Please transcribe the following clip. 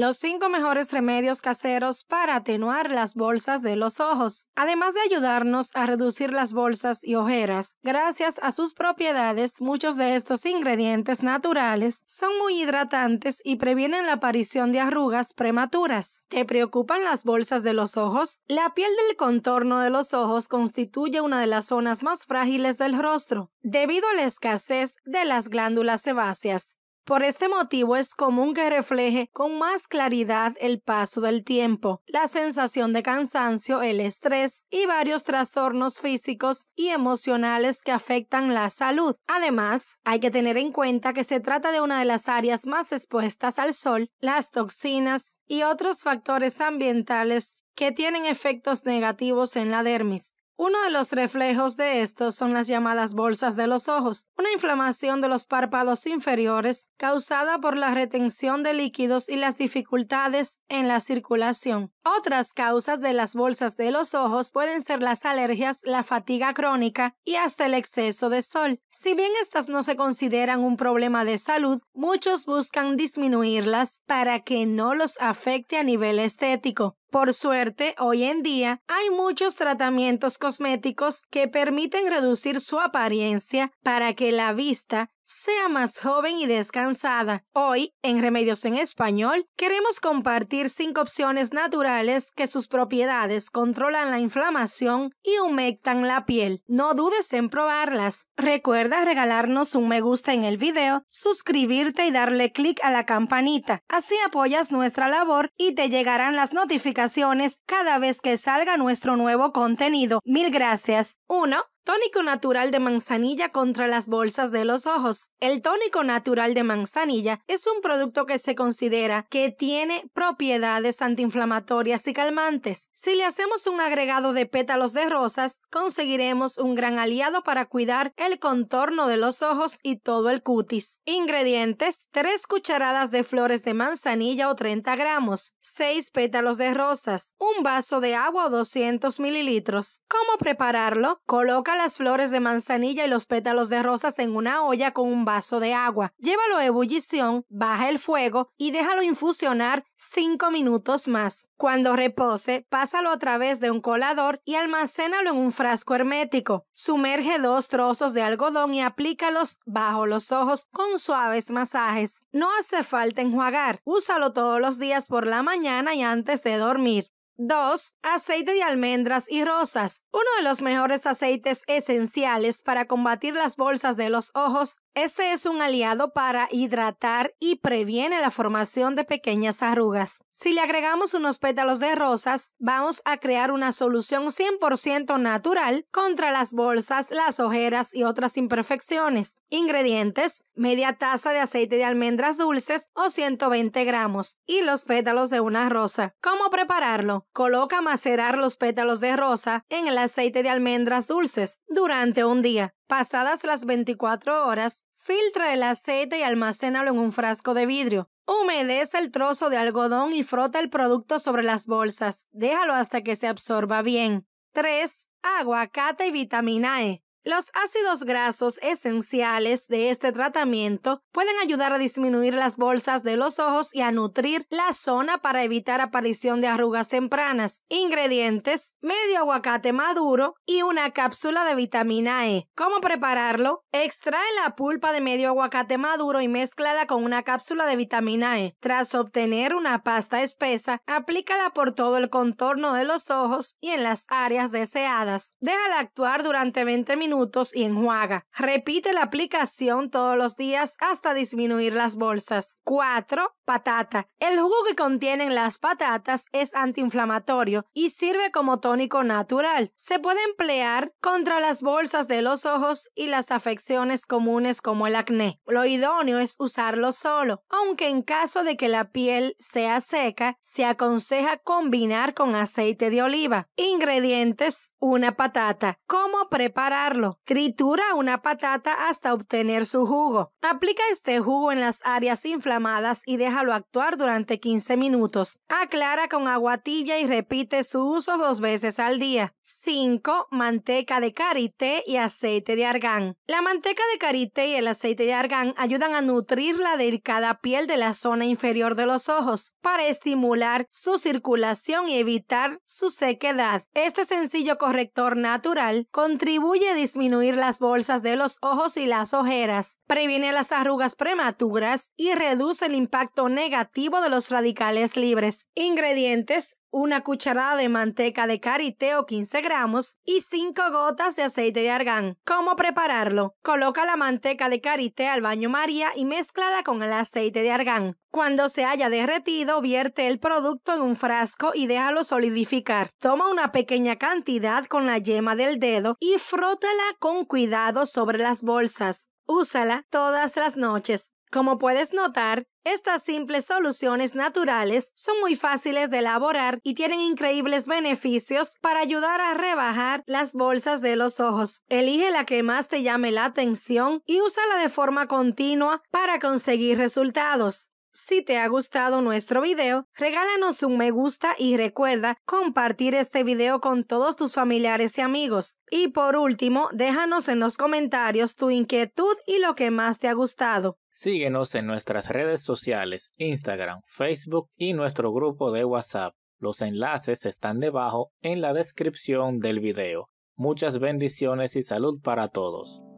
los cinco mejores remedios caseros para atenuar las bolsas de los ojos, además de ayudarnos a reducir las bolsas y ojeras. Gracias a sus propiedades, muchos de estos ingredientes naturales son muy hidratantes y previenen la aparición de arrugas prematuras. ¿Te preocupan las bolsas de los ojos? La piel del contorno de los ojos constituye una de las zonas más frágiles del rostro, debido a la escasez de las glándulas sebáceas. Por este motivo es común que refleje con más claridad el paso del tiempo, la sensación de cansancio, el estrés y varios trastornos físicos y emocionales que afectan la salud. Además, hay que tener en cuenta que se trata de una de las áreas más expuestas al sol, las toxinas y otros factores ambientales que tienen efectos negativos en la dermis. Uno de los reflejos de esto son las llamadas bolsas de los ojos, una inflamación de los párpados inferiores causada por la retención de líquidos y las dificultades en la circulación. Otras causas de las bolsas de los ojos pueden ser las alergias, la fatiga crónica y hasta el exceso de sol. Si bien estas no se consideran un problema de salud, muchos buscan disminuirlas para que no los afecte a nivel estético. Por suerte, hoy en día hay muchos tratamientos cosméticos que permiten reducir su apariencia para que la vista sea más joven y descansada. Hoy, en Remedios en Español, queremos compartir cinco opciones naturales que sus propiedades controlan la inflamación y humectan la piel. No dudes en probarlas. Recuerda regalarnos un me gusta en el video, suscribirte y darle clic a la campanita. Así apoyas nuestra labor y te llegarán las notificaciones cada vez que salga nuestro nuevo contenido. Mil gracias. 1. Tónico natural de manzanilla contra las bolsas de los ojos. El tónico natural de manzanilla es un producto que se considera que tiene propiedades antiinflamatorias y calmantes. Si le hacemos un agregado de pétalos de rosas, conseguiremos un gran aliado para cuidar el contorno de los ojos y todo el cutis. Ingredientes: 3 cucharadas de flores de manzanilla o 30 gramos, 6 pétalos de rosas, un vaso de agua o 200 mililitros. ¿Cómo prepararlo? Coloca las flores de manzanilla y los pétalos de rosas en una olla con un vaso de agua. Llévalo a ebullición, baja el fuego y déjalo infusionar 5 minutos más. Cuando repose, pásalo a través de un colador y almacénalo en un frasco hermético. Sumerge dos trozos de algodón y aplícalos bajo los ojos con suaves masajes. No hace falta enjuagar. Úsalo todos los días por la mañana y antes de dormir. 2. Aceite de almendras y rosas. Uno de los mejores aceites esenciales para combatir las bolsas de los ojos este es un aliado para hidratar y previene la formación de pequeñas arrugas. Si le agregamos unos pétalos de rosas, vamos a crear una solución 100% natural contra las bolsas, las ojeras y otras imperfecciones. Ingredientes, media taza de aceite de almendras dulces o 120 gramos y los pétalos de una rosa. ¿Cómo prepararlo? Coloca macerar los pétalos de rosa en el aceite de almendras dulces durante un día. Pasadas las 24 horas, filtra el aceite y almacénalo en un frasco de vidrio. Humedece el trozo de algodón y frota el producto sobre las bolsas. Déjalo hasta que se absorba bien. 3. Aguacate y vitamina E. Los ácidos grasos esenciales de este tratamiento pueden ayudar a disminuir las bolsas de los ojos y a nutrir la zona para evitar aparición de arrugas tempranas. Ingredientes: medio aguacate maduro y una cápsula de vitamina E. ¿Cómo prepararlo? Extrae la pulpa de medio aguacate maduro y mézclala con una cápsula de vitamina E. Tras obtener una pasta espesa, aplícala por todo el contorno de los ojos y en las áreas deseadas. Déjala actuar durante 20 minutos y enjuaga. Repite la aplicación todos los días hasta disminuir las bolsas. 4. Patata. El jugo que contienen las patatas es antiinflamatorio y sirve como tónico natural. Se puede emplear contra las bolsas de los ojos y las afecciones comunes como el acné. Lo idóneo es usarlo solo, aunque en caso de que la piel sea seca, se aconseja combinar con aceite de oliva. Ingredientes: una patata. ¿Cómo prepararlo? Tritura una patata hasta obtener su jugo. Aplica este jugo en las áreas inflamadas y déjalo actuar durante 15 minutos. Aclara con agua tibia y repite su uso dos veces al día. 5. Manteca de karité y aceite de argán. La manteca de karité y el aceite de argán ayudan a nutrir la delicada piel de la zona inferior de los ojos para estimular su circulación y evitar su sequedad. Este sencillo corrector natural contribuye a disminuir las bolsas de los ojos y las ojeras, previene las arrugas prematuras y reduce el impacto negativo de los radicales libres. Ingredientes una cucharada de manteca de o 15 gramos y 5 gotas de aceite de argán. ¿Cómo prepararlo? Coloca la manteca de karité al baño María y mézclala con el aceite de argán. Cuando se haya derretido, vierte el producto en un frasco y déjalo solidificar. Toma una pequeña cantidad con la yema del dedo y frótala con cuidado sobre las bolsas. Úsala todas las noches. Como puedes notar, estas simples soluciones naturales son muy fáciles de elaborar y tienen increíbles beneficios para ayudar a rebajar las bolsas de los ojos. Elige la que más te llame la atención y úsala de forma continua para conseguir resultados. Si te ha gustado nuestro video, regálanos un me gusta y recuerda compartir este video con todos tus familiares y amigos. Y por último, déjanos en los comentarios tu inquietud y lo que más te ha gustado. Síguenos en nuestras redes sociales, Instagram, Facebook y nuestro grupo de WhatsApp. Los enlaces están debajo en la descripción del video. Muchas bendiciones y salud para todos.